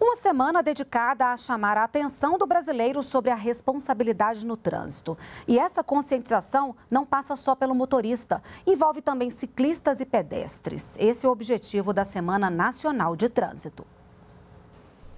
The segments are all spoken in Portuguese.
Uma semana dedicada a chamar a atenção do brasileiro sobre a responsabilidade no trânsito. E essa conscientização não passa só pelo motorista, envolve também ciclistas e pedestres. Esse é o objetivo da Semana Nacional de Trânsito.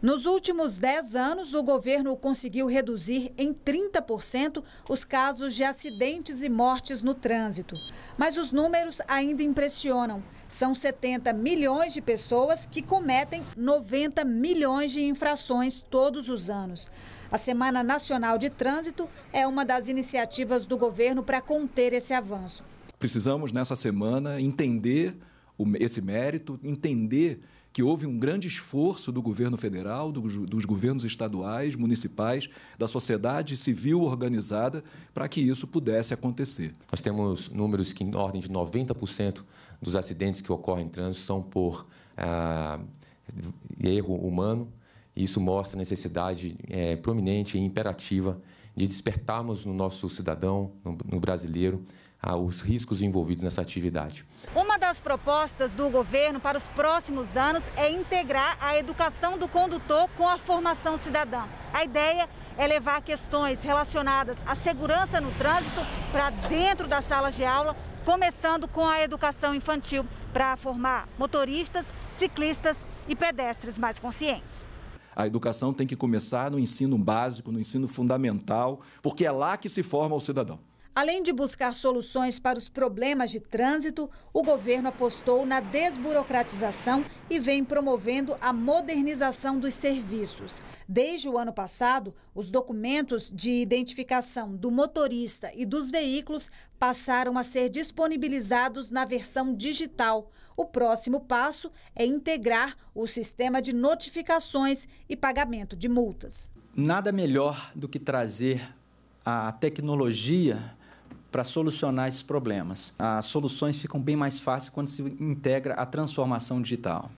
Nos últimos 10 anos, o governo conseguiu reduzir em 30% os casos de acidentes e mortes no trânsito. Mas os números ainda impressionam. São 70 milhões de pessoas que cometem 90 milhões de infrações todos os anos. A Semana Nacional de Trânsito é uma das iniciativas do governo para conter esse avanço. Precisamos, nessa semana, entender esse mérito, entender que houve um grande esforço do governo federal, dos governos estaduais, municipais, da sociedade civil organizada para que isso pudesse acontecer. Nós temos números que, em ordem de 90% dos acidentes que ocorrem em trânsito, são por ah, erro humano isso mostra a necessidade é, prominente e imperativa de despertarmos no nosso cidadão, no, no brasileiro, ah, os riscos envolvidos nessa atividade. Uma das propostas do governo para os próximos anos é integrar a educação do condutor com a formação cidadã. A ideia é levar questões relacionadas à segurança no trânsito para dentro das salas de aula, começando com a educação infantil, para formar motoristas, ciclistas e pedestres mais conscientes. A educação tem que começar no ensino básico, no ensino fundamental, porque é lá que se forma o cidadão. Além de buscar soluções para os problemas de trânsito, o governo apostou na desburocratização e vem promovendo a modernização dos serviços. Desde o ano passado, os documentos de identificação do motorista e dos veículos passaram a ser disponibilizados na versão digital. O próximo passo é integrar o sistema de notificações e pagamento de multas. Nada melhor do que trazer a tecnologia para solucionar esses problemas. As soluções ficam bem mais fáceis quando se integra a transformação digital.